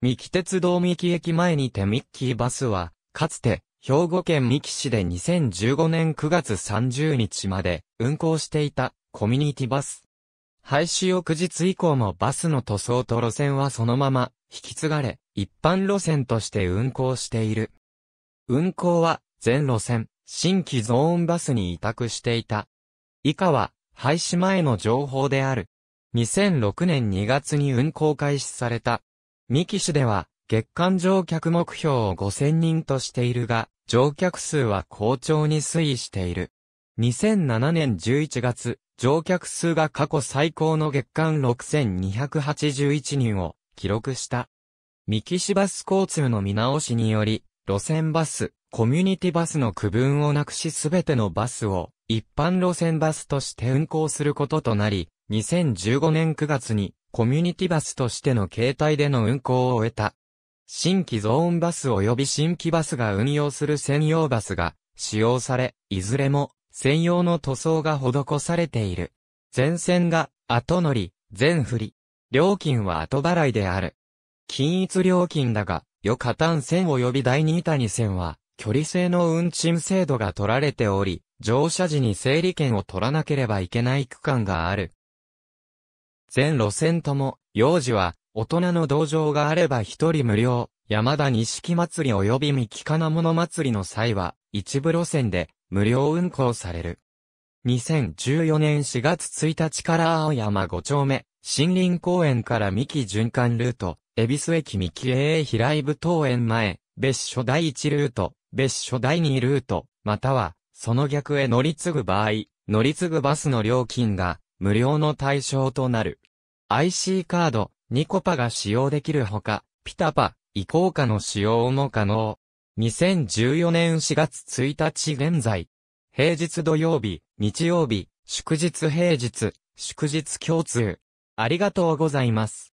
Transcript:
三木鉄道三木駅前にてミッキーバスは、かつて、兵庫県三木市で2015年9月30日まで運行していたコミュニティバス。廃止翌日以降もバスの塗装と路線はそのまま引き継がれ、一般路線として運行している。運行は全路線、新規ゾーンバスに委託していた。以下は廃止前の情報である。2006年2月に運行開始された三木市では、月間乗客目標を5000人としているが、乗客数は好調に推移している。2007年11月、乗客数が過去最高の月間6281人を記録した。三木市バス交通の見直しにより、路線バス、コミュニティバスの区分をなくしすべてのバスを一般路線バスとして運行することとなり、2015年9月にコミュニティバスとしての携帯での運行を終えた。新規ゾーンバス及び新規バスが運用する専用バスが使用され、いずれも専用の塗装が施されている。全線が後乗り、全振り。料金は後払いである。均一料金だが、よ下端線及び第二谷線は、距離制の運賃制度が取られており、乗車時に整理券を取らなければいけない区間がある。全路線とも、幼児は、大人の道場があれば一人無料、山田錦祭り及び三木金物祭りの際は、一部路線で、無料運行される。2014年4月1日から青山5丁目、森林公園から三木循環ルート、恵比寿駅三木永平井部桃園前、別所第1ルート、別所第2ルート、または、その逆へ乗り継ぐ場合、乗り継ぐバスの料金が、無料の対象となる。IC カード、ニコパが使用できるほか、ピタパ、移行化の使用も可能。2014年4月1日現在。平日土曜日、日曜日、祝日平日、祝日共通。ありがとうございます。